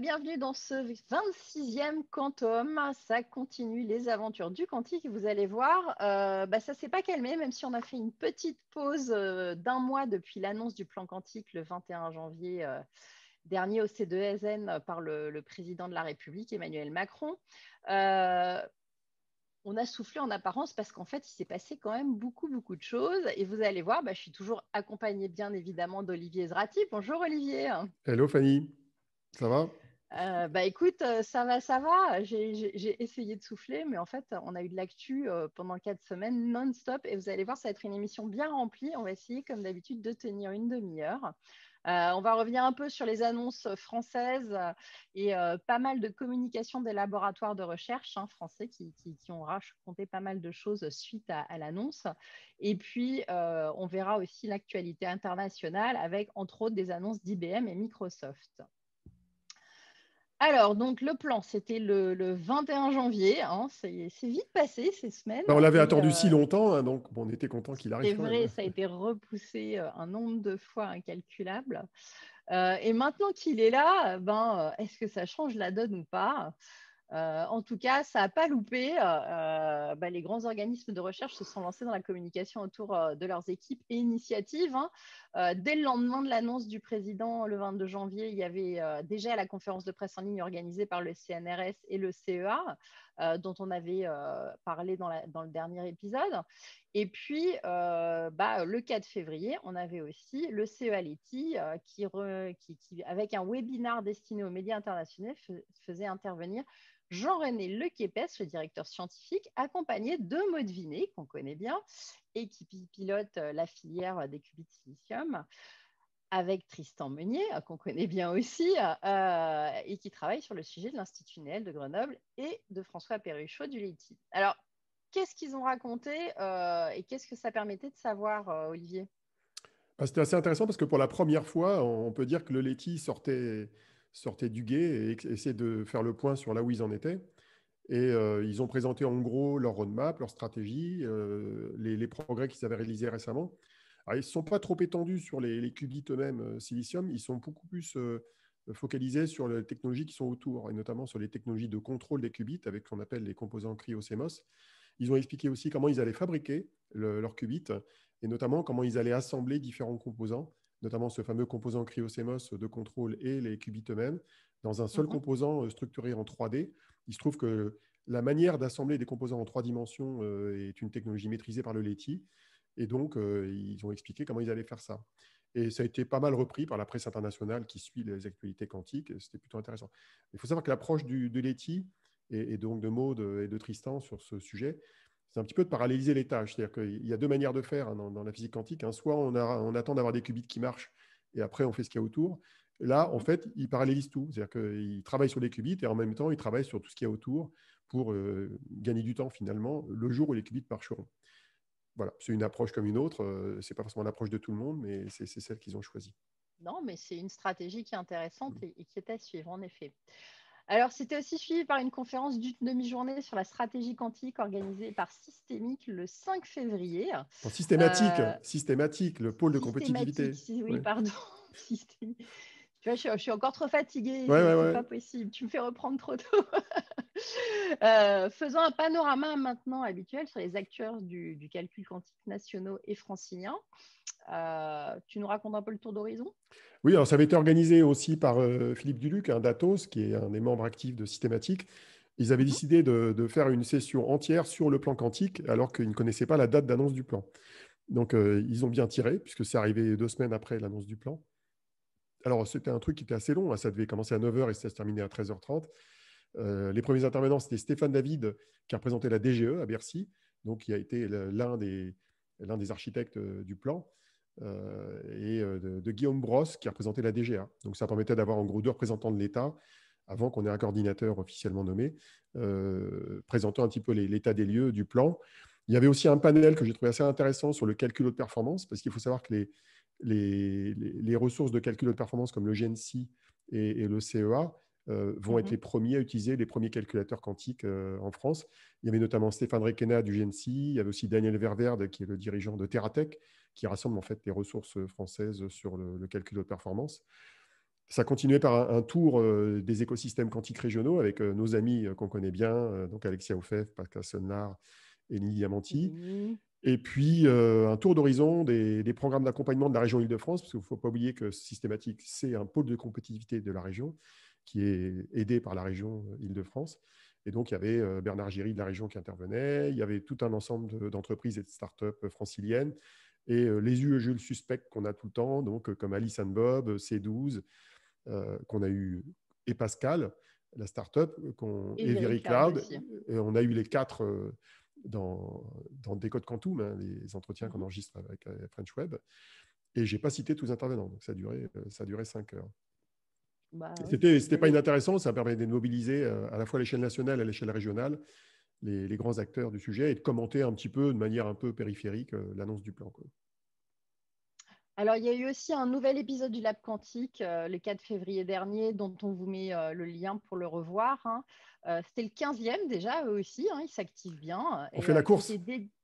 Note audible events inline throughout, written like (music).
bienvenue dans ce 26e Quantum. Ça continue les aventures du quantique. Vous allez voir, euh, bah, ça ne s'est pas calmé, même si on a fait une petite pause euh, d'un mois depuis l'annonce du plan quantique le 21 janvier euh, dernier au C2SN par le, président de la République, Emmanuel Macron. on a soufflé en apparence parce qu'en fait, il s'est passé quand même beaucoup, beaucoup de choses. Et vous allez voir, bah, je suis toujours accompagnée, bien évidemment, d'Olivier Zrati. Bonjour, Olivier. Hello, Fanny. Ça va euh, bah, écoute, euh, ça va, ça va. J'ai essayé de souffler, mais en fait, on a eu de l'actu euh, pendant quatre semaines non-stop. Et vous allez voir, ça va être une émission bien remplie. On va essayer, comme d'habitude, de tenir une demi-heure. on va revenir un peu sur les annonces françaises et pas mal de communication des laboratoires de recherche hein, français qui, ont raconté pas mal de choses suite à l'annonce. Et puis, on verra aussi l'actualité internationale avec, entre autres, des annonces d'IBM et Microsoft. Alors, donc le plan, c'était le, 21 janvier. Hein, c'est, vite passé ces semaines. Bah, on l'avait attendu si euh, longtemps, hein, donc on était content qu'il arrive. C'est vrai, ça a été repoussé euh, un nombre de fois incalculable. Euh, et maintenant qu'il est là, ben, est-ce que ça change la donne ou pas euh, en tout cas, ça n'a pas loupé. Euh, euh, bah, les grands organismes de recherche se sont lancés dans la communication autour de leurs équipes et initiatives. Hein. dès le lendemain de l'annonce du président, le 22 janvier, il y avait déjà la conférence de presse en ligne organisée par le CNRS et le CEA, dont on avait parlé dans, le dernier épisode. Et puis, bah, le 4 février, on avait aussi le CEA Leti, qui, qui, avec un webinar destiné aux médias internationaux, faisait intervenir Jean-René Lequépès, le directeur scientifique, accompagné de Maud Vinet, qu'on connaît bien, et qui pilote euh, la filière des cubits silicium, avec Tristan Meunier, euh, qu'on connaît bien aussi, euh, et qui travaille sur le sujet de l'Institut Néel de Grenoble et de François Perruchot du LITI. Alors, qu'est-ce qu'ils ont raconté et qu'est-ce que ça permettait de savoir, Olivier bah, C'était assez intéressant parce que pour la première fois, on peut dire que le LETI sortait sortaient du guet et essayaient de faire le point sur là où ils en étaient. Et euh, ils ont présenté en gros leur roadmap, leur stratégie, euh, les, progrès qu'ils avaient réalisés récemment. ils ne sont pas trop étendus sur les, qubits eux-mêmes, euh, Silicium. Ils sont beaucoup plus focalisés sur les technologies qui sont autour, et notamment sur les technologies de contrôle des qubits, avec ce qu'on appelle les composants cryo Ils ont expliqué aussi comment ils allaient fabriquer leurs qubits, et notamment comment ils allaient assembler différents composants notamment ce fameux composant CryoSemos de contrôle et les qubits eux-mêmes, dans un seul mhm. composant euh, structuré en 3D. Il se trouve que la manière d'assembler des composants en trois dimensions euh, est une technologie maîtrisée par le Leti. Et donc, euh, ils ont expliqué comment ils allaient faire ça. Et ça a été pas mal repris par la presse internationale qui suit les actualités quantiques. C'était plutôt intéressant. Il faut savoir que l'approche de Leti et, donc de Maud et de Tristan sur ce sujet, c'est un petit peu de paralléliser les tâches. C'est-à-dire qu'il y a deux manières de faire hein, dans, la physique quantique. Hein. Soit on, attend d'avoir des qubits qui marchent et après on fait ce qu'il y a autour. Là, en mmh. fait, ils parallélisent tout. C'est-à-dire qu'ils travaillent sur les qubits et en même temps, ils travaillent sur tout ce qu'il y a autour pour euh, gagner du temps finalement le jour où les qubits marcheront. Voilà, c'est une approche comme une autre. Euh, ce n'est pas forcément l'approche de tout le monde, mais c'est celle qu'ils ont choisie. Non, mais c'est une stratégie qui est intéressante mmh. et, qui est à suivre, en effet. Alors, c'était aussi suivi par une conférence d'une demi-journée sur la stratégie quantique organisée par Systémique le 5 février. systématique, euh, systématique, le pôle de compétitivité. Oui, pardon. (laughs) je, suis encore trop fatiguée. c'est pas possible. Tu me fais reprendre trop tôt. (laughs) Euh, faisons un panorama maintenant habituel sur les acteurs du, calcul quantique nationaux et franciliens. Euh, tu nous racontes un peu le tour d'horizon Oui, alors ça avait été organisé aussi par euh, Philippe Duluc, un d'Atos, qui est un des membres actifs de Systématique. Ils avaient mhm. décidé de, de faire une session entière sur le plan quantique, alors qu'ils ne connaissaient pas la date d'annonce du plan. Donc, ils ont bien tiré, puisque c'est arrivé deux semaines après l'annonce du plan alors, c'était un truc qui était assez long. Hein. ça devait commencer à 9h et ça se terminait à 13h30. Euh, les premiers intervenants, c'était Stéphane David, qui a présenté la DGE à Bercy, donc qui a été l'un des, l'un des architectes euh, du plan, euh, et de, Guillaume Brosse, qui a présenté la DGA. E. Donc, ça permettait d'avoir en gros deux représentants de l'État avant qu'on ait un coordinateur officiellement nommé, présentant un petit peu l'état des lieux du plan. Il y avait aussi un panel que j'ai trouvé assez intéressant sur le calcul de performance, parce qu'il faut savoir que les, les, ressources de calcul de performance comme le GNC et, le CEA euh, vont être mhm. les premiers à utiliser les premiers calculateurs quantiques euh, en France. Il y avait notamment Stéphane Requena du GNC, il y avait aussi Daniel Ververde qui est le dirigeant de Terratech, qui rassemble en fait les ressources françaises sur le, calcul de performance. Ça continuait par un, tour euh, des écosystèmes quantiques régionaux avec nos amis qu'on connaît bien, donc Alexia Aufev, Pascal Sonnard, Émilie Diamanti. Et puis, euh, un tour d'horizon des, programmes d'accompagnement de la région Île-de-France, parce qu'il ne faut pas oublier que Systématique, c'est un pôle de compétitivité de la région qui est aidé par la région euh, Île-de-France. Et donc, il y avait euh, Bernard Giry de la région qui intervenait, il y avait tout un ensemble d'entreprises et de startups franciliennes, et les UE le Suspect qu'on a tout le temps, donc comme Alice and Bob, C12, qu'on a eu, et Pascal, la startup, et, et Et on a eu les quatre dans, dans Décode Quantum, hein, les entretiens mhm. qu'on enregistre avec euh, French Web. Et je n'ai pas cité tous les intervenants, donc ça a duré, euh, ça duré cinq heures. Bah, C'était pas inintéressant, ça permet de mobiliser euh, à la fois à l'échelle nationale et à l'échelle régionale les, grands acteurs du sujet et de commenter un petit peu de manière un peu périphérique l'annonce du plan. Alors, il y a eu aussi un nouvel épisode du Lab Quantique le 4 février dernier, dont on vous met le lien pour le revoir, hein. Euh, c'était le 15e déjà, eux aussi, hein, ils s'activent bien. Euh, on fait la euh, course.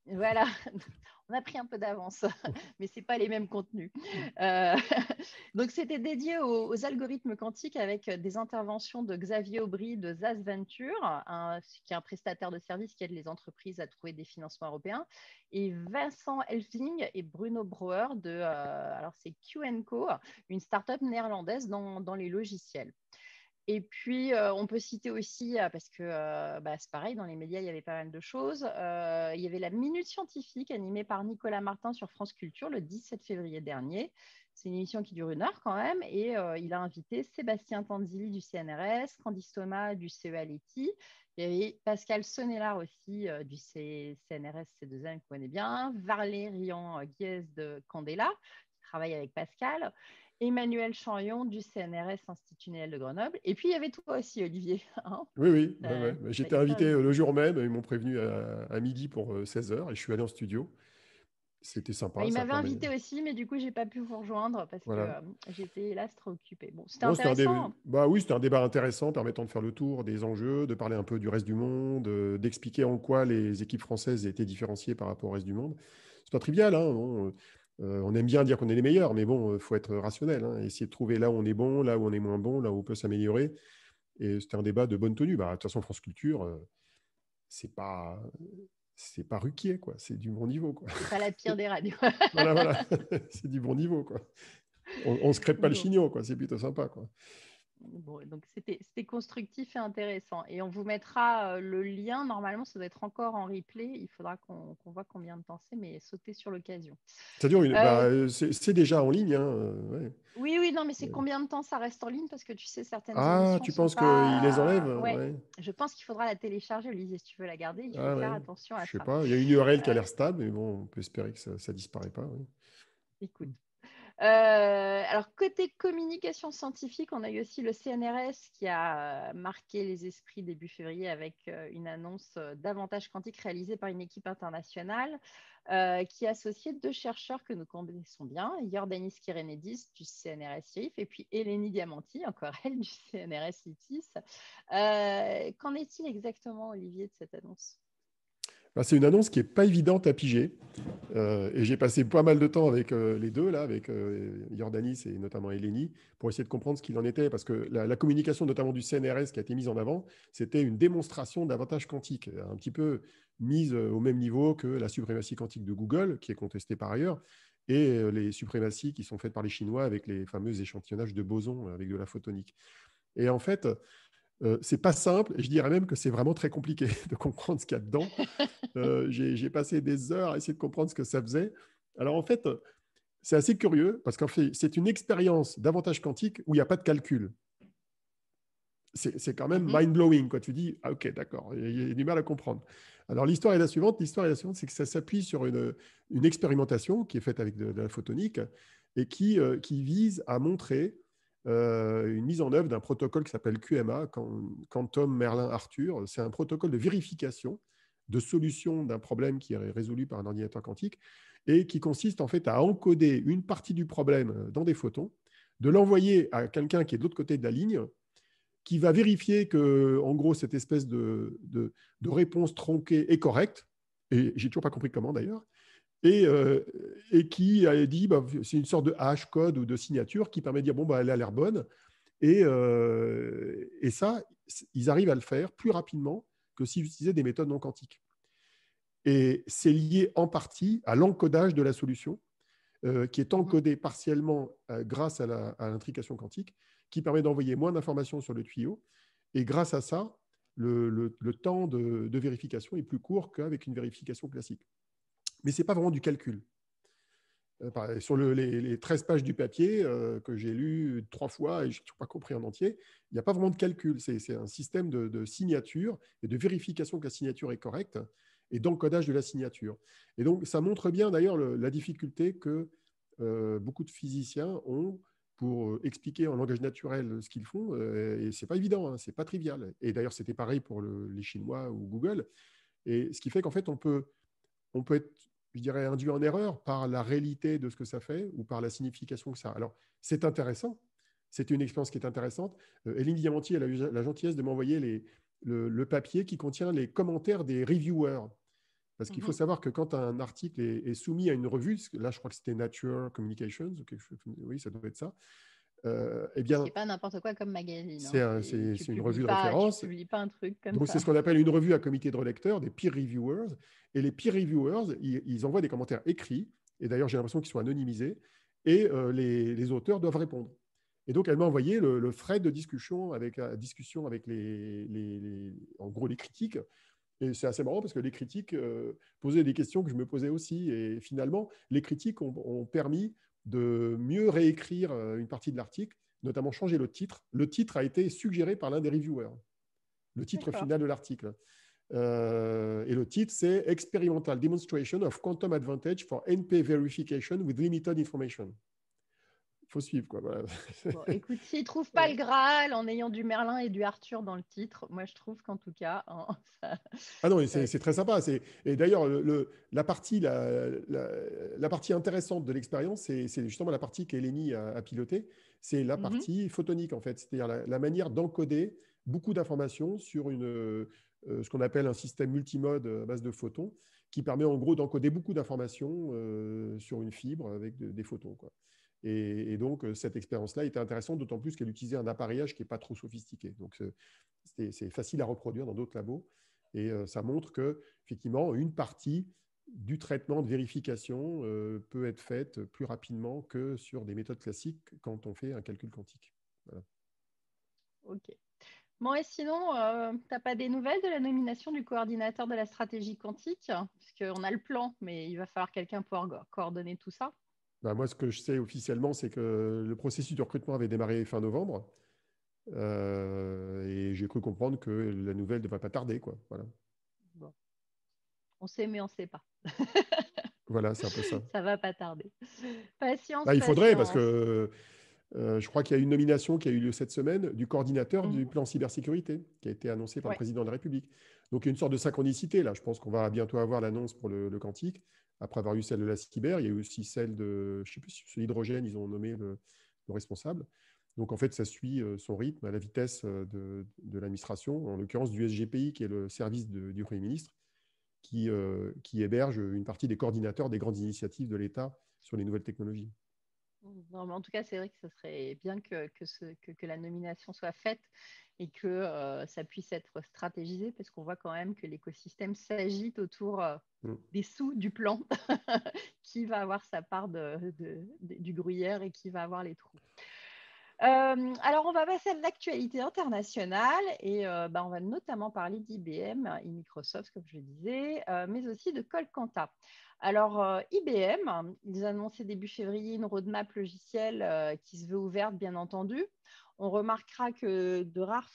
Voilà, (laughs) on a pris un peu d'avance, (laughs) mais ce n'est pas les mêmes contenus. (laughs) donc, c'était dédié aux, algorithmes quantiques avec des interventions de Xavier Aubry de ZAS Venture, qui est un prestataire de services qui aide les entreprises à trouver des financements européens, et Vincent Elfling et Bruno Brouwer de alors c'est Q une start-up néerlandaise dans les logiciels. Et puis, euh, on peut citer aussi, euh, parce que euh, bah, c'est pareil, dans les médias, il y avait pas mal de choses. il y avait la Minute Scientifique animée par Nicolas Martin sur France Culture le 17 février dernier. C'est une émission qui dure une heure quand même. Et il a invité Sébastien Tanzili du CNRS, Candice Thomas du CEA Il y avait Pascal Sonnelard aussi du CNRS, ces deux m qu'on connaît bien. Varlérian Rian de Candela, qui travaille avec Pascal. Emmanuel Chanyon du CNRS Institut de Grenoble. Et puis, il y avait toi aussi, Olivier. (laughs) Hein oui, oui. Euh, j'étais invité le jour même. Ils m'ont prévenu à, midi pour 16h euh, et je suis allé en studio. C'était sympa. Ils m'avaient invité aussi, mais du coup, j'ai pas pu vous rejoindre parce que euh, j'étais hélas trop occupé. Bon, c'était intéressant. Bah oui, c'était un débat intéressant permettant de faire le tour des enjeux, de parler un peu du reste du monde, d'expliquer en quoi les équipes françaises étaient différenciées par rapport au reste du monde. C'est pas trivial. Hein on aime bien dire qu'on est les meilleurs, mais bon, il faut être rationnel. Hein, essayer de trouver là où on est bon, là où on est moins bon, là où on peut s'améliorer. Et c'était un débat de bonne tenue. Bah, de toute façon, France Culture, c'est pas c'est pas Ruquier, quoi. C'est du bon niveau, quoi. Pas la pire des radios. (laughs) (laughs) c'est du bon niveau, quoi. On, ne se crée pas le chignon, quoi. C'est plutôt sympa, quoi donc c'était constructif et intéressant. Et on vous mettra euh, le lien. Normalement, ça doit être encore en replay. Il faudra qu'on voit combien de temps c'est, mais sauter sur l'occasion. Euh, bah, c'est déjà en ligne. Hein, euh, oui, oui, non, mais c'est combien de temps ça reste en ligne Parce que tu sais, certaines. Ah, tu penses pas... les enlèvent Je pense qu'il faudra la télécharger, Olivier, si tu veux la garder. Il faut ah, faire attention à ça. sais pas. Il y a une URL qui a l'air stable, mais bon, on peut espérer que ça ne disparaît pas. Écoute, euh, alors, côté communication scientifique, on a eu aussi le CNRS qui a euh, marqué les esprits début février avec euh, une annonce davantage quantique réalisée par une équipe internationale qui associait deux chercheurs que nous connaissons bien, Yordanis Kirenedis du CNRS IRIF et puis Eleni Diamanti, encore (laughs) elle, du CNRS ITIS. qu'en est-il exactement, Olivier, de cette annonce bah, c'est une annonce qui n'est pas évidente à piger. Euh, et j'ai passé pas mal de temps avec euh, les deux, là, avec Jordanis euh, et notamment Eleni, pour essayer de comprendre ce qu'il en était. Parce que la, la, communication, notamment du CNRS, qui a été mise en avant, c'était une démonstration d'avantage quantique, un petit peu mise au même niveau que la suprématie quantique de Google, qui est contestée par ailleurs, et les suprématies qui sont faites par les Chinois avec les fameux échantillonnages de bosons, avec de la photonique. Et en fait, euh, c'est pas simple, et je dirais même que c'est vraiment très compliqué (laughs) de comprendre ce qu'il y a dedans. Euh, j'ai passé des heures à essayer de comprendre ce que ça faisait. Alors en fait, c'est assez curieux parce qu'en fait, c'est une expérience d'avantage quantique où il n'y a pas de calcul. C'est quand même mm-hmm. mind-blowing quand tu dis ah, ok, d'accord, il y a du mal à comprendre. Alors l'histoire est la suivante l'histoire est la suivante, c'est que ça s'appuie sur une, expérimentation qui est faite avec de, la photonique et qui euh, vise à montrer euh, une mise en œuvre d'un protocole qui s'appelle QMA, Quantum Merlin Arthur. C'est un protocole de vérification de solution d'un problème qui est résolu par un ordinateur quantique et qui consiste en fait à encoder une partie du problème euh, dans des photons, de l'envoyer à quelqu'un qui est de l'autre côté de la ligne, qui va vérifier que, en gros, cette espèce de, de réponse tronquée est correcte, et j'ai toujours pas compris comment d'ailleurs, euh, et, qui a dit, bah, c'est une sorte de hash code ou de signature qui permet de dire, bon, bah, elle a l'air bonne. Et, euh, et ça, ils arrivent à le faire plus rapidement que s'ils utilisaient des méthodes non quantiques. Et c'est lié en partie à l'encodage de la solution, euh, qui est encodée mmh. partiellement grâce à l'intrication quantique, qui permet d'envoyer moins d'informations sur le tuyau. Et grâce à ça, le, temps de vérification est plus court qu'avec une vérification classique mais ce n'est pas vraiment du calcul. Euh, sur les, les, 13 pages du papier euh, que j'ai lu trois fois et je n'ai toujours pas compris en entier, il n'y a pas vraiment de calcul. C'est un système de, signature et de vérification que la signature est correcte et d'encodage de la signature. Et donc, ça montre bien d'ailleurs la difficulté que euh, beaucoup de physiciens ont pour expliquer en langage naturel ce qu'ils font. et ce n'est pas évident, hein, ce n'est pas trivial. Et d'ailleurs, c'était pareil pour les Chinois ou Google. Et ce qui fait qu'en fait, on peut, on peut être je dirais, induit en erreur par la réalité de ce que ça fait ou par la signification que ça a. Alors, c'est intéressant. C'est une expérience qui est intéressante. Euh, Hélène Diamanti, a eu la gentillesse de m'envoyer le, papier qui contient les commentaires des reviewers. Parce qu'il faut mhm. savoir que quand un article est, soumis à une revue, là je crois que c'était Nature Communications, oui, ça doit être ça, euh, eh c'est pas n'importe quoi comme magazine. C'est hein, une revue de référence. Pas Donc c'est ce qu'on appelle une revue à comité de relecteurs, des peer reviewers. Et les peer reviewers, ils, envoient des commentaires écrits. Et d'ailleurs, j'ai l'impression qu'ils sont anonymisés. Et euh, les, auteurs doivent répondre. Et donc elle m'a envoyé le, le, frais de discussion avec euh, discussion avec les, en gros les critiques. Et c'est assez marrant parce que les critiques euh, posaient des questions que je me posais aussi. Et finalement, les critiques ont permis de mieux réécrire euh, une partie de l'article, notamment changer le titre. Le titre a été suggéré par l'un des reviewers, le titre final de l'article. Euh, et le titre, c'est Experimental Demonstration of Quantum Advantage for NP Verification with Limited Information faut suivre. Quoi, (laughs) écoute, s'ils ne trouvent pas le Graal en ayant du Merlin et du Arthur dans le titre, moi je trouve qu'en tout cas. Hein, (laughs) ah non, c'est très sympa. Et d'ailleurs, la, partie, la, la, partie intéressante de l'expérience, c'est justement la partie qu'Hélénie a, pilotée. C'est la mm-hmm. partie photonique, en fait, c'est-à-dire la, manière d'encoder beaucoup d'informations sur une, euh, ce qu'on appelle un système multimode à base de photons qui permet en gros d'encoder beaucoup d'informations euh, sur une fibre avec des photons. Quoi. Et, donc, euh, cette expérience-là était intéressante, d'autant plus qu'elle utilisait un appareillage qui n'est pas trop sophistiqué. Donc, euh, c'est facile à reproduire dans d'autres labos. Et euh, ça montre que, effectivement, une partie du traitement de vérification peut être faite plus rapidement que sur des méthodes classiques quand on fait un calcul quantique. OK. Bon, et sinon, tu n'as pas des nouvelles de la nomination du coordinateur de la stratégie quantique Puisqu'on a le plan, mais il va falloir quelqu'un pour coordonner tout ça. Bah, moi, ce que je sais officiellement, c'est que le processus de recrutement avait démarré fin novembre. Euh, et j'ai cru comprendre que la nouvelle ne va pas tarder. Quoi. Voilà. On sait, mais on ne sait pas. voilà, c'est un peu ça. (laughs) Ça va pas tarder. Patience. Bah, il faudrait, parce que euh, je crois qu'il y a une nomination qui a eu lieu cette semaine du coordinateur du mhm. plan cybersécurité qui a été annoncé par le président de la République. Donc il y a une sorte de synchronicité là. Je pense qu'on va bientôt avoir l'annonce pour le, quantique. Après avoir eu celle de la cyber, il y a eu aussi celle de, je sais plus, l'hydrogène, ils ont nommé le, responsable. Donc en fait, ça suit euh, son rythme à la vitesse euh, de, l'administration, en l'occurrence du SGPI, qui est le service du Premier ministre, qui héberge une partie des coordinateurs des grandes initiatives de l'État sur les nouvelles technologies en tout cas, c'est vrai que ce serait bien que, la nomination soit faite et que euh, ça puisse être stratégisé, parce qu'on voit quand même que l'écosystème s'agite autour euh, mm. des sous du plan, (laughs) qui va avoir sa part du gruyère et qui va avoir les trous. Euh, alors, on va passer à l'actualité internationale et euh, bah, on va notamment parler d'IBM et Microsoft, comme je le disais, euh, mais aussi de Colcanta. Alors, IBM, ils annonçaient début février une roadmap logicielle qui se veut ouverte, bien entendu. On remarquera que de rares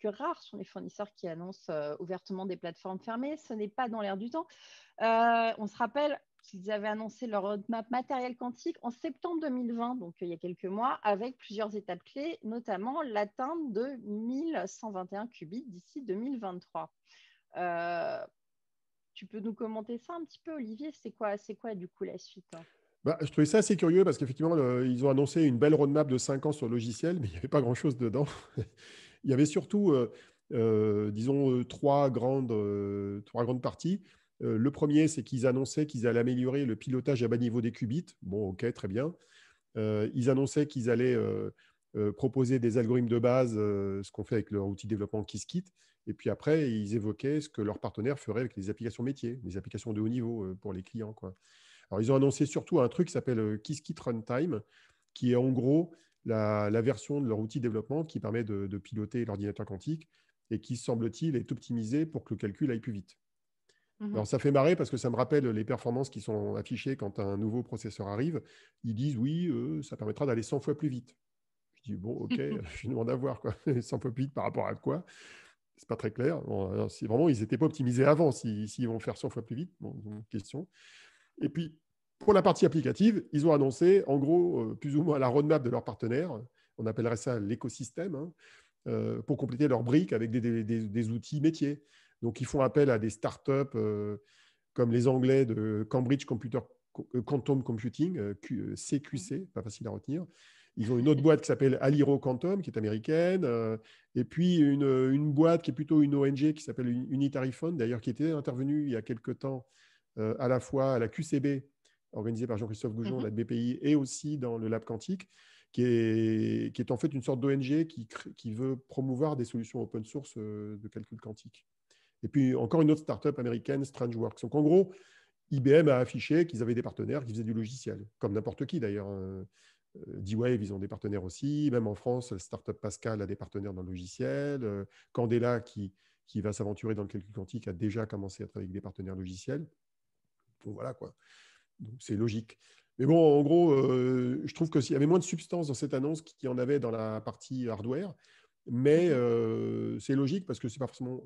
que rares sont les fournisseurs qui annoncent ouvertement des plateformes fermées. Ce n'est pas dans l'air du temps. on se rappelle, qu'ils avaient annoncé leur roadmap matériel quantique en septembre 2020, donc euh, il y a quelques mois, avec plusieurs étapes clés, notamment l'atteinte de 1121 qubits d'ici 2023. Euh, tu peux nous commenter ça un petit peu, Olivier C'est quoi, c'est quoi du coup la suite hein? bah, je trouvais ça assez curieux parce qu'effectivement, ils ont annoncé une belle roadmap de 5 ans sur le logiciel, mais il n'y avait pas grand-chose dedans. (laughs) il y avait surtout, euh, disons, trois grandes, trois grandes parties. Euh, le premier, c'est qu'ils annonçaient qu'ils allaient améliorer le pilotage à bas niveau des qubits. Bon, ok, très bien. Euh, ils annonçaient qu'ils allaient euh, proposer des algorithmes de base, ce qu'on fait avec leur outil de développement Qiskit. Et puis après, ils évoquaient ce que leurs partenaires feraient avec les applications métiers, les applications de haut niveau pour les clients. Alors, ils ont annoncé surtout un truc qui s'appelle Qiskit Runtime, qui est en gros la, version de leur outil de développement qui permet de, de piloter l'ordinateur quantique et qui, semble-t-il, est optimisé pour que le calcul aille plus vite. Mmh alors ça fait marrer parce que ça me rappelle les performances qui sont affichées quand un nouveau processeur arrive. Ils disent oui, euh, ça permettra d'aller 100 fois plus vite. Je dis bon, ok, (laughs) (laughs) je demande quoi. 100 (laughs) fois plus vite par rapport à quoi C'est pas très clair. vraiment ils n'étaient pas optimisés avant. S'ils vont faire 100 fois plus vite, bon, question. Et puis pour la partie applicative, ils ont annoncé en gros euh, plus ou moins la roadmap de leurs partenaires. On appellerait ça l'écosystème. Hein, euh, pour compléter leur briques avec des outils métiers. Donc, ils font appel à des startups euh, comme les Anglais de Cambridge Computer, euh, Quantum Computing, CQC, euh, pas facile à retenir. Ils ont une autre boîte qui s'appelle Aliro Quantum, qui est américaine, et puis une, boîte qui est plutôt une ONG qui s'appelle Unitarifone, d'ailleurs, qui était intervenue il y a quelques temps à la fois à la QCB, organisée par Jean-Christophe Goujon, de mhm. la BPI, et aussi dans le Lab Quantique. Qui est, en fait une sorte d'ONG qui, veut promouvoir des solutions open source de calcul quantique. Et puis encore une autre startup américaine, StrangeWorks. Donc en gros, IBM a affiché qu'ils avaient des partenaires qui faisaient du logiciel, comme n'importe qui d'ailleurs. Hein. Euh, D-Wave, ils ont des partenaires aussi. Même en France, la Startup Pascal a des partenaires dans le logiciel. Euh, Candela, qui, va s'aventurer dans le calcul quantique, a déjà commencé à travailler avec des partenaires logiciels. voilà quoi. Donc c'est logique. Mais bon, en gros, euh, je trouve que s'il y avait moins de substance dans cette annonce qu'il y en avait dans la partie hardware, mais c'est logique parce que c'est pas forcément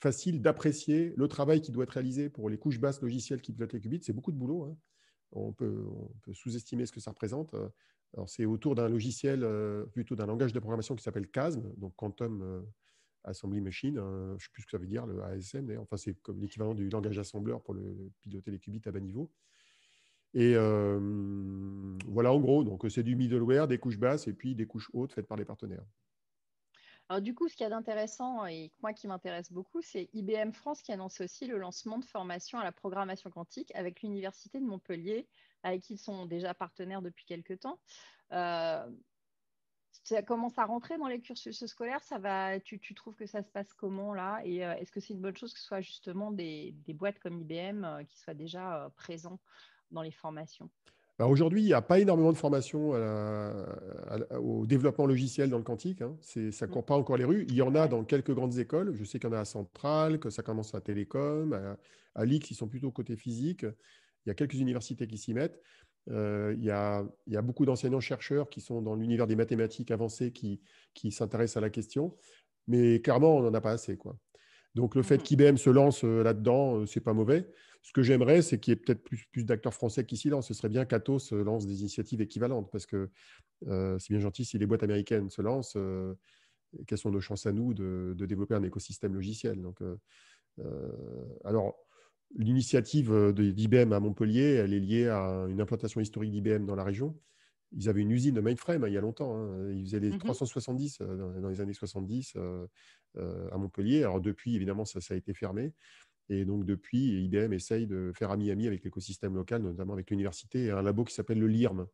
facile d'apprécier le travail qui doit être réalisé pour les couches basses logicielles qui pilotent les qubits. C'est beaucoup de boulot. Hein. On peut, sous-estimer ce que ça représente. c'est autour d'un logiciel, euh, plutôt d'un langage de programmation qui s'appelle CASM, donc Quantum euh, Assembly Machine. Hein. je ne sais plus ce que ça veut dire, le ASM. Mais enfin, c'est comme l'équivalent du langage assembleur pour piloter les qubits à bas niveau. Et euh, voilà, en gros, donc c'est du middleware, des couches basses et puis des couches hautes faites par les partenaires. Alors du coup, ce qu'il y a d'intéressant et moi qui m'intéresse beaucoup, c'est IBM France qui annonce aussi le lancement de formation à la programmation quantique avec l'Université de Montpellier, avec qui ils sont déjà partenaires depuis quelques temps. Euh, ça commence à rentrer dans les cursus scolaires, ça va, tu, trouves que ça se passe comment là Et euh, est-ce que c'est une bonne chose que ce soit justement des, boîtes comme IBM euh, qui soient déjà présents dans les formations bah, aujourd'hui, il n'y a pas énormément de formation au développement logiciel dans le quantique. Hein. Ça ne mm. court pas encore les rues. Il y en a dans quelques grandes écoles. Je sais qu'il y en a à Centrale, que ça commence à Télécom, à, l'IX, ils sont plutôt côté physique. Il y a quelques universités qui s'y mettent. Euh, il, y a, beaucoup d'enseignants-chercheurs qui sont dans l'univers des mathématiques avancées qui, s'intéressent à la question. Mais clairement, on n'en a pas assez. Quoi. Donc le fait mmh. qu'IBM se lance euh, là-dedans, euh, c'est pas mauvais. Ce que j'aimerais, c'est qu'il y ait peut-être plus, d'acteurs français qui s'y lancent. Ce serait bien qu'Atos euh, lance des initiatives équivalentes, parce que c'est bien gentil si les boîtes américaines se lancent, quelles sont nos chances à nous de, développer un écosystème logiciel Donc, Alors, l'initiative d'IBM à Montpellier, elle est liée à une implantation historique d'IBM dans la région ils avaient une usine de mainframe hein, il y a longtemps. Hein. Ils faisaient les 370 mmh euh, dans les années 70 euh, euh, à Montpellier. Alors depuis, évidemment, ça, a été fermé. Et donc depuis, IBM essaye de faire ami-ami avec l'écosystème local, notamment avec l'université et un labo qui s'appelle le LIRM,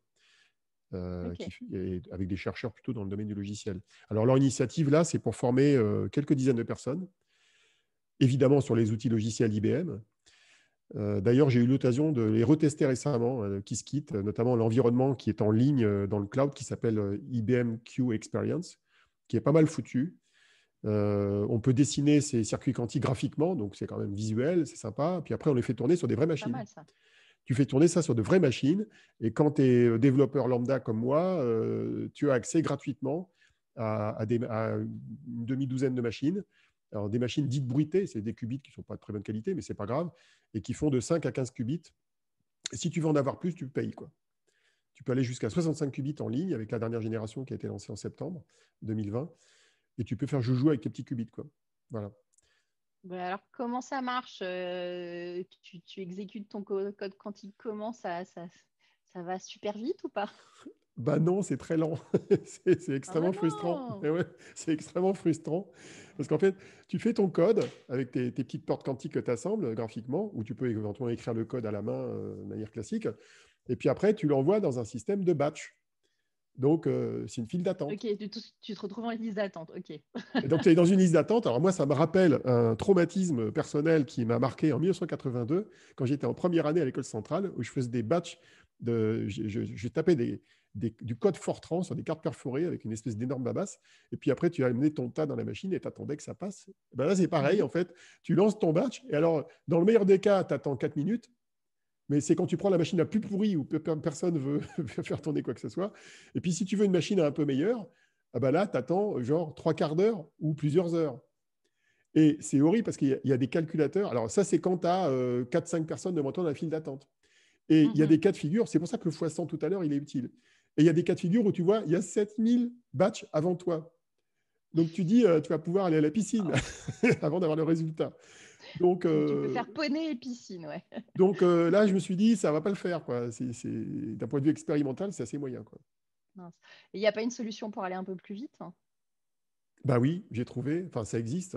avec des chercheurs plutôt dans le domaine du logiciel. Alors leur initiative, là, c'est pour former quelques dizaines de personnes, évidemment sur les outils logiciels IBM, euh, d'ailleurs, j'ai eu l'occasion de les retester récemment, euh, qui se quittent, euh, notamment l'environnement qui est en ligne dans le cloud, qui s'appelle IBM Q Experience, qui est pas mal foutu. on peut dessiner ces circuits quantiques graphiquement, donc c'est quand même visuel, c'est sympa. Puis après, on les fait tourner sur des vraies machines. Tu fais tourner ça sur de vraies machines, et quand tu es développeur lambda comme moi, tu as accès gratuitement à une demi-douzaine de machines alors, des machines dites bruitées, c'est des qubits qui ne sont pas de très bonne qualité, mais ce n'est pas grave, et qui font de 5 à 15 qubits. si tu veux en avoir plus, tu payes. Quoi. Tu peux aller jusqu'à 65 qubits en ligne avec la dernière génération qui a été lancée en septembre 2020. Et tu peux faire joujou avec tes petits qubits. Quoi. Voilà. Bah, alors, comment ça marche euh, tu, exécutes ton code quand il commence, ça va super vite ou pas ben non, c'est très lent. (laughs) c'est extrêmement ah frustrant. Eh c'est extrêmement frustrant. Parce qu'en fait, tu fais ton code avec tes, petites portes quantiques que tu assembles graphiquement, ou tu peux éventuellement écrire le code à la main euh, de manière classique. Et puis après, tu l'envoies dans un système de batch. Donc, euh, c'est une file d'attente. Ok, tu, te retrouves dans une liste d'attente. Ok. (laughs) donc, tu es dans une liste d'attente. Alors, moi, ça me rappelle un traumatisme personnel qui m'a marqué en 1982, quand j'étais en première année à l'école centrale, où je faisais des batchs. je tapais des, du code Fortran sur des cartes perforées avec une espèce d'énorme babasse. Et puis après, tu as amené ton tas dans la machine et tu attendais que ça passe. Eh ben là, c'est pareil, mhm. en fait. Tu lances ton batch. Et alors, dans le meilleur des cas, tu attends 4 minutes. Mais c'est quand tu prends la machine la plus pourrie où personne (laughs) veut faire tourner quoi que ce soit. Et puis, si tu veux une machine un peu meilleure, ah ben là, tu attends genre trois quarts d'heure ou plusieurs heures. Et c'est horrible parce qu'il y, a des calculateurs. Alors, ça, c'est quand tu as 4-5 personnes devant toi dans la file d'attente. Et il y a mhm. des cas de figure. C'est pour ça que le x100 tout à l'heure, il est utile. Et il y a des cas de figure où tu vois, il y a 7000 batchs avant toi. Donc tu dis, euh, tu vas pouvoir aller à la piscine ah. (laughs) avant d'avoir le résultat. Donc, tu euh, peux faire poney et piscine, ouais. (laughs) donc euh, là, je me suis dit, ça ne va pas le faire, d'un point de vue expérimental, c'est assez moyen, quoi. Il n'y a pas une solution pour aller un peu plus vite hein bah oui, j'ai trouvé. Enfin, ça existe.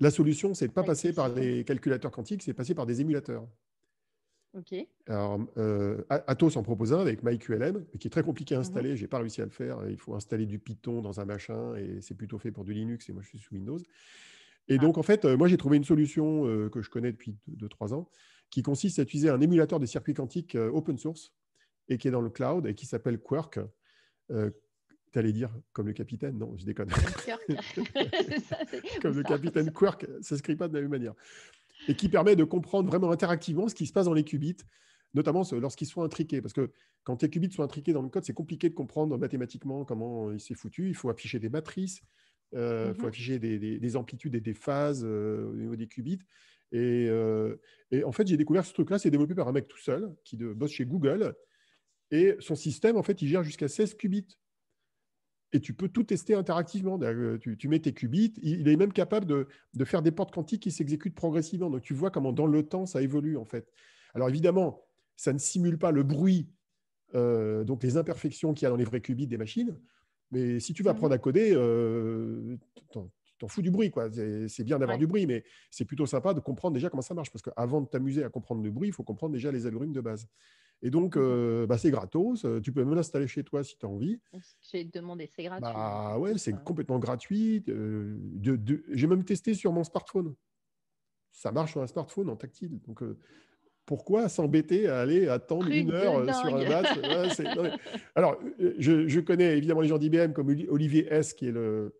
la solution, c'est de pas passer par des calculateurs quantiques, c'est passer par des émulateurs ok Alors, euh, Atos en propose un avec MyQLM, qui est très compliqué à mhm. installer. J'ai pas réussi à le faire. Il faut installer du Python dans un machin et c'est plutôt fait pour du Linux et moi je suis sous Windows. Et ah. donc, en fait, euh, moi j'ai trouvé une solution euh, que je connais depuis 2-3 ans qui consiste à utiliser un émulateur des circuits quantiques open source et qui est dans le cloud et qui s'appelle Quark. Tu allais dire comme le capitaine Non, je déconne. (laughs) (laughs) comme le capitaine Quirk ça ne s'écrit pas de la même manière et qui permet de comprendre vraiment interactivement ce qui se passe dans les qubits, notamment lorsqu'ils sont intriqués. Parce que quand les qubits sont intriqués dans le code, c'est compliqué de comprendre mathématiquement comment il s'est foutu. Il faut afficher des matrices, euh, il faut mhm. afficher des, amplitudes et des phases euh, au niveau des qubits. Euh, et, en fait, j'ai découvert ce truc-là, c'est développé par un mec tout seul qui de, bosse chez Google. Et son système, en fait, il gère jusqu'à 16 qubits et tu peux tout tester interactivement. Euh, tu, mets tes qubits, il, est même capable de, faire des portes quantiques qui s'exécutent progressivement. Donc tu vois comment dans le temps ça évolue en fait. Alors évidemment, ça ne simule pas le bruit, euh, donc les imperfections qu'il y a dans les vrais qubits des machines. Mais si tu vas apprendre mmh à coder, euh, t'en fous du bruit. C'est bien d'avoir du bruit, mais c'est plutôt sympa de comprendre déjà comment ça marche. Parce qu'avant de t'amuser à comprendre le bruit, il faut comprendre déjà les algorithmes de base. Et donc, mmh. euh, bah, c'est gratos. Euh, tu peux même l'installer chez toi si tu as envie. J'ai demandé, c'est gratuit. Bah hein, ouais, c'est complètement gratuit. Euh, de, J'ai même testé sur mon smartphone. Ça marche sur un smartphone en tactile. Donc, pourquoi s'embêter à aller attendre une heure sur un Alors, je, je, connais évidemment les gens d'IBM comme Olivier S, qui est le,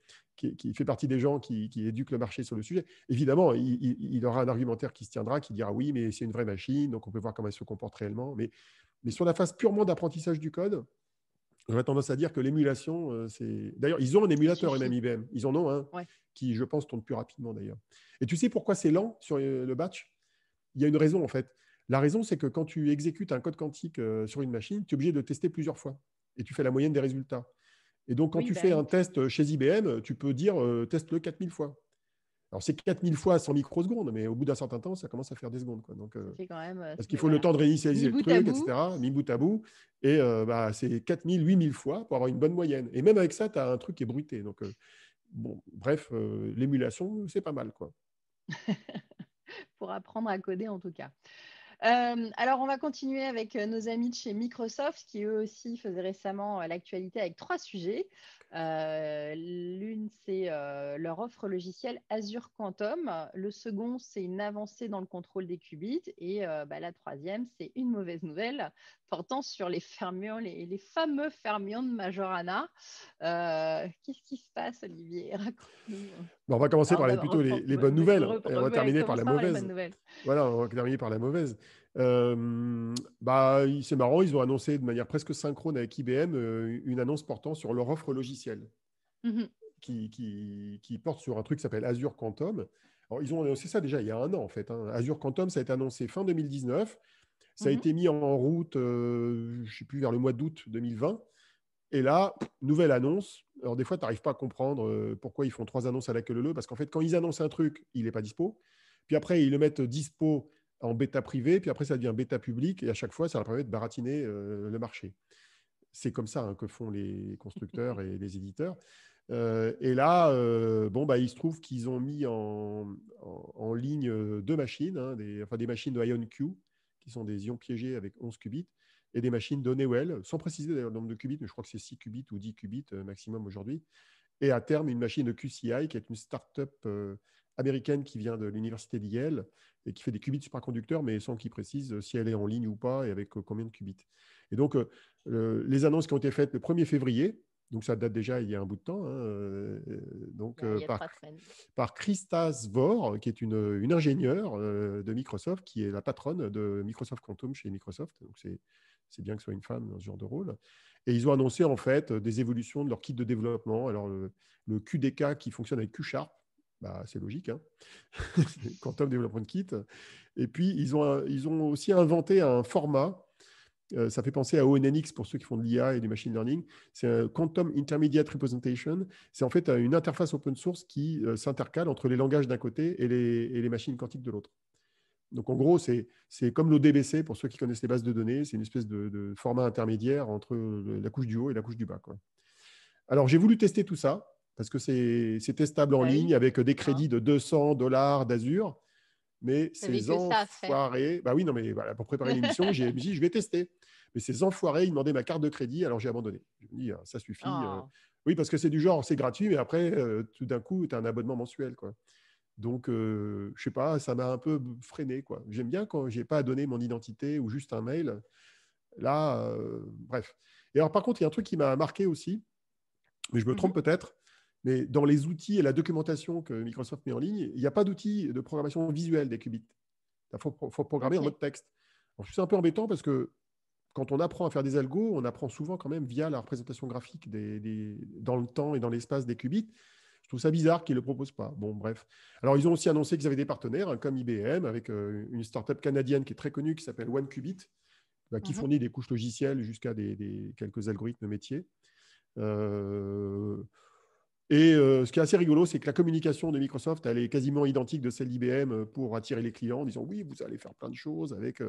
qui, fait partie des gens qui, éduquent le marché sur le sujet, évidemment, il, il, aura un argumentaire qui se tiendra, qui dira oui, mais c'est une vraie machine, donc on peut voir comment elle se comporte réellement. Mais, sur la phase purement d'apprentissage du code, j'aurais tendance à dire que l'émulation, euh, c'est. D'ailleurs, ils ont un émulateur, même IBM. Ils en ont un, qui, je pense, tourne plus rapidement d'ailleurs. Et tu sais pourquoi c'est lent sur euh, le batch Il y a une raison en fait. La raison, c'est que quand tu exécutes un code quantique euh, sur une machine, tu es obligé de tester plusieurs fois et tu fais la moyenne des résultats. Et donc, quand tu bah fais un test chez IBM, tu peux dire euh, teste-le 4000 fois. Alors, c'est 4000 fois 100 microsecondes, mais au bout d'un certain temps, ça commence à faire des secondes. Quoi. Euh, euh, parce qu'il faut le temps de réinitialiser le truc, etc., mis bout à bout. Et bah, c'est 4000, 8000 fois pour avoir une bonne moyenne. Et même avec ça, tu as un truc qui est bruité. Donc, bon, bref, l'émulation, c'est pas mal. quoi. (laughs) pour apprendre à coder, en tout cas. Euh, alors, on va continuer avec euh, nos amis de chez Microsoft qui eux aussi faisaient récemment euh, l'actualité avec trois sujets. L'une, c'est leur offre logicielle Azure Quantum. Le second, c'est une avancée dans le contrôle des qubits. Et bah, la troisième, c'est une mauvaise nouvelle portant sur les fermions, les, fameux fermions de Majorana. Qu'est-ce qui se passe, Olivier Raconte-nous on va commencer ah, par plutôt les, bonnes nouvelles. Et on va terminer par la mauvaise. Voilà, on va terminer par la mauvaise. Euh, bah, c'est marrant, ils ont annoncé de manière presque synchrone avec IBM euh, une annonce portant sur leur offre logicielle, mm-hmm. qui, porte sur un truc qui s'appelle Azure Quantum. Alors, ils ont annoncé ça déjà il y a un an, en fait. Hein. Azure Quantum, ça a été annoncé fin 2019. Ça a mm-hmm. été mis en route, euh, je ne sais plus, vers le mois d'août 2020. Et là, nouvelle annonce. Alors, des fois, tu n'arrives pas à comprendre euh, pourquoi ils font trois annonces à la queue leu parce qu'en fait, quand ils annoncent un truc, il n'est pas dispo. Puis après, ils le mettent dispo en bêta privé, puis après, ça devient bêta public, et à chaque fois, ça leur permet de baratiner euh, le marché. C'est comme ça hein, que font les constructeurs et les éditeurs. Euh, et là, bon, bah, il se trouve qu'ils ont mis en, ligne deux machines, hein, des, enfin, des machines de IonQ, qui sont des ions piégés avec 11 qubits, et des machines de Newell, sans préciser d'ailleurs le nombre de qubits, mais je crois que c'est 6 qubits ou 10 qubits euh, maximum aujourd'hui. Et à terme, une machine de QCI, qui est une start-up euh, américaine qui vient de l'université d'Yale et qui fait des qubits supraconducteurs, mais sans qu'ils précise euh, si elle est en ligne ou pas et avec combien de qubits. Et donc, les annonces qui ont été faites le 1er février, donc ça date déjà il y a un bout de temps, hein, donc, par, par Christa Svor, qui est une, une ingénieure de Microsoft, qui est la patronne de Microsoft Quantum chez Microsoft. Donc c'est c'est bien que ce soit une femme dans ce genre de rôle. Et ils ont annoncé en fait des évolutions de leur kit de développement. Alors le, QDK qui fonctionne avec q bah, c'est logique, hein (laughs) Quantum Development Kit. Et puis ils ont, ils ont aussi inventé un format. Euh, ça fait penser à ONNX pour ceux qui font de l'IA et du machine learning. C'est un Quantum Intermediate Representation. C'est en fait une interface open source qui euh, s'intercale entre les langages d'un côté et les machines quantiques de l'autre. Donc en gros, c'est comme l'ODBC, pour ceux qui connaissent les bases de données, c'est une espèce de, format intermédiaire entre la couche du haut et la couche du bas. Alors j'ai voulu tester tout ça, parce que c'est testable en bah ligne avec des ah. crédits de 200 dollars d'Azure. Mais ces enfoirés, bah oui, non, mais pour préparer l'émission, j'ai dit, je vais tester. Mais ces enfoirés, ils demandaient ma carte de crédit, alors j'ai abandonné. Je me dis, ah, ça suffit. Euh. Ah. Oui, parce que c'est du genre, c'est gratuit, mais après, euh, tout d'un coup, tu as un abonnement mensuel. Quoi. Donc, je ne sais pas, ça m'a un peu freiné. quoi. J'aime bien quand j'ai pas à donner mon identité ou juste un mail. Là, bref. Et alors, par contre, il y a un truc qui m'a marqué aussi, mais je me mmh trompe peut-être, mais dans les outils et la documentation que Microsoft met en ligne, il n'y a pas d'outil de programmation visuelle des qubits. Il faut, programmer en mode texte. c'est un peu embêtant parce que quand on apprend à faire des algos, on apprend souvent quand même via la représentation graphique dans le temps et dans l'espace des qubits trouve ça bizarre qu'ils ne le proposent pas. Bon, bref. Alors, ils ont aussi annoncé qu'ils avaient des partenaires, hein, comme IBM, avec euh, une startup canadienne qui est très connue, qui s'appelle OneQubit bah, qui mhm. fournit des couches logicielles jusqu'à des, quelques algorithmes métiers. Euh, et euh, ce qui est assez rigolo, c'est que la communication de Microsoft, elle est quasiment identique de celle d'IBM pour attirer les clients en disant oui, vous allez faire plein de choses avec